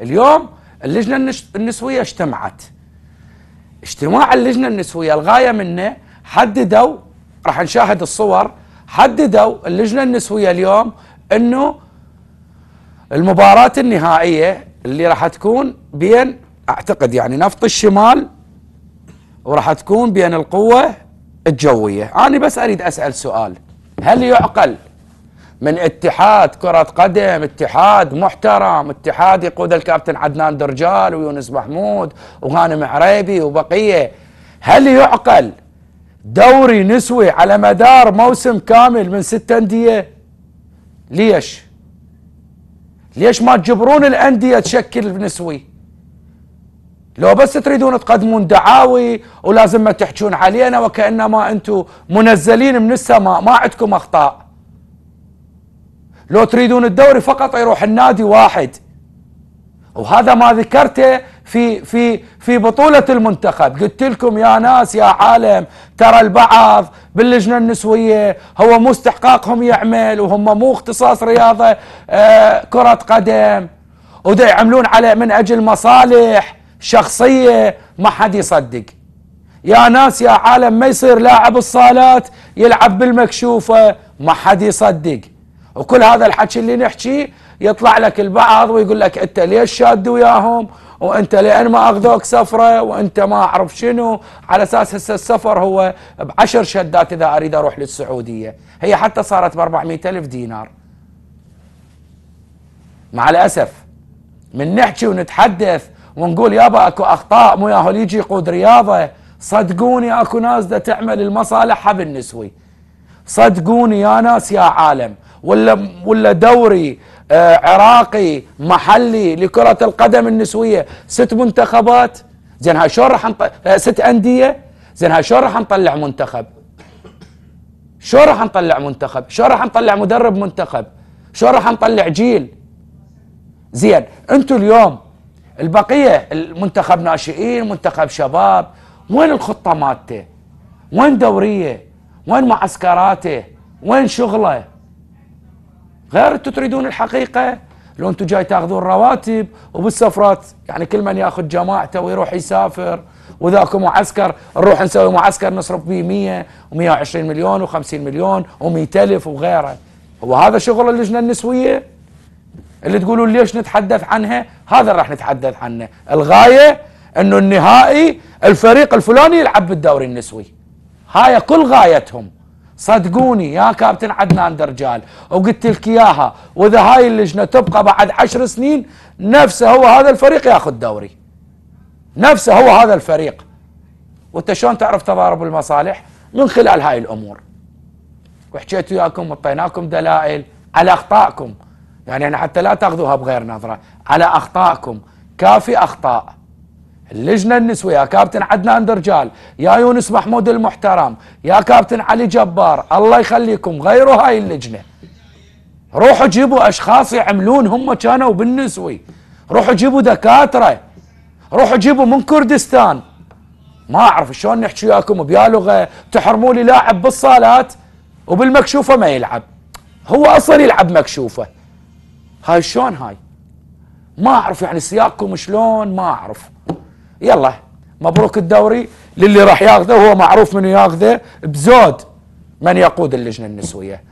اليوم اللجنه النسويه اجتمعت اجتماع اللجنه النسويه الغايه منه حددوا راح نشاهد الصور حددوا اللجنه النسويه اليوم انه المباراه النهائيه اللي راح تكون بين اعتقد يعني نفط الشمال وراح تكون بين القوه الجويه انا بس اريد اسال سؤال هل يعقل من اتحاد كرة قدم اتحاد محترم اتحاد يقود الكابتن عدنان درجال ويونس محمود وغانم عريبي وبقية هل يعقل دوري نسوي على مدار موسم كامل من ست أندية ليش ليش ما تجبرون الأندية تشكل نسوي لو بس تريدون تقدمون دعاوي ولازم ما تحجون علينا وكأنما أنتم منزلين من السماء ما عندكم أخطاء لو تريدون الدوري فقط يروح النادي واحد وهذا ما ذكرته في في في بطولة المنتخب قلت لكم يا ناس يا عالم ترى البعض باللجنة النسوية هو مو استحقاقهم يعمل وهم مو اختصاص رياضة آه كرة قدم وده يعملون على من أجل مصالح شخصية ما حد يصدق يا ناس يا عالم ما يصير لاعب الصالات يلعب بالمكشوفة ما حد يصدق وكل هذا الحكي اللي نحكيه يطلع لك البعض ويقول لك انت ليش شاد وياهم وانت لان ما اخذوك سفره وانت ما اعرف شنو على اساس هسه السفر هو بعشر شدات اذا اريد اروح للسعوديه هي حتى صارت ب 400 الف دينار مع الاسف من نحكي ونتحدث ونقول يابا اكو اخطاء مو ياهو يجي يقود رياضه صدقوني اكو ناس تعمل المصالح بالنسوي النسوي صدقوني يا ناس يا عالم ولا ولا دوري آه، عراقي محلي لكرة القدم النسوية ست منتخبات زين هاي شلون راح نط... آه، ست أندية زين هاي شلون راح نطلع منتخب شلون راح نطلع منتخب شلون راح نطلع مدرب منتخب شلون راح نطلع جيل زين انتم اليوم البقية المنتخب ناشئين منتخب شباب وين الخطة مالته وين دورية وين معسكراته وين شغله غير انتم تريدون الحقيقه لو انتم جاي تاخذون رواتب وبالسفرات يعني كل من ياخذ جماعته ويروح يسافر وذاك معسكر نروح نسوي معسكر نصرف به 100 و120 مليون و50 مليون و الف وغيره هو هذا شغل اللجنه النسويه اللي تقولون ليش نتحدث عنها هذا راح نتحدث عنه الغايه انه النهائي الفريق الفلاني يلعب بالدوري النسوي هاي كل غايتهم صدقوني يا كابتن عدنان درجال وقلت لك اياها واذا هاي اللجنه تبقى بعد عشر سنين نفسه هو هذا الفريق ياخذ دوري نفسه هو هذا الفريق وانت شلون تعرف تضارب المصالح من خلال هاي الامور وحكيت وياكم وعطيناكم دلائل على اخطائكم يعني انا حتى لا تاخذوها بغير نظره على اخطائكم كافي اخطاء اللجنة النسوية يا كابتن عدنان درجال يا يونس محمود المحترم يا كابتن علي جبار الله يخليكم غيروا هاي اللجنة روحوا جيبوا أشخاص يعملون هم كانوا بالنسوي روحوا جيبوا دكاترة روحوا جيبوا من كردستان ما أعرف شلون نحكي وياكم بيا لغة تحرموا لي لاعب بالصالات وبالمكشوفة ما يلعب هو أصلا يلعب مكشوفة هاي شلون هاي ما أعرف يعني سياقكم شلون ما أعرف يلا مبروك الدوري للي راح ياخذه هو معروف من ياخذه بزود من يقود اللجنه النسويه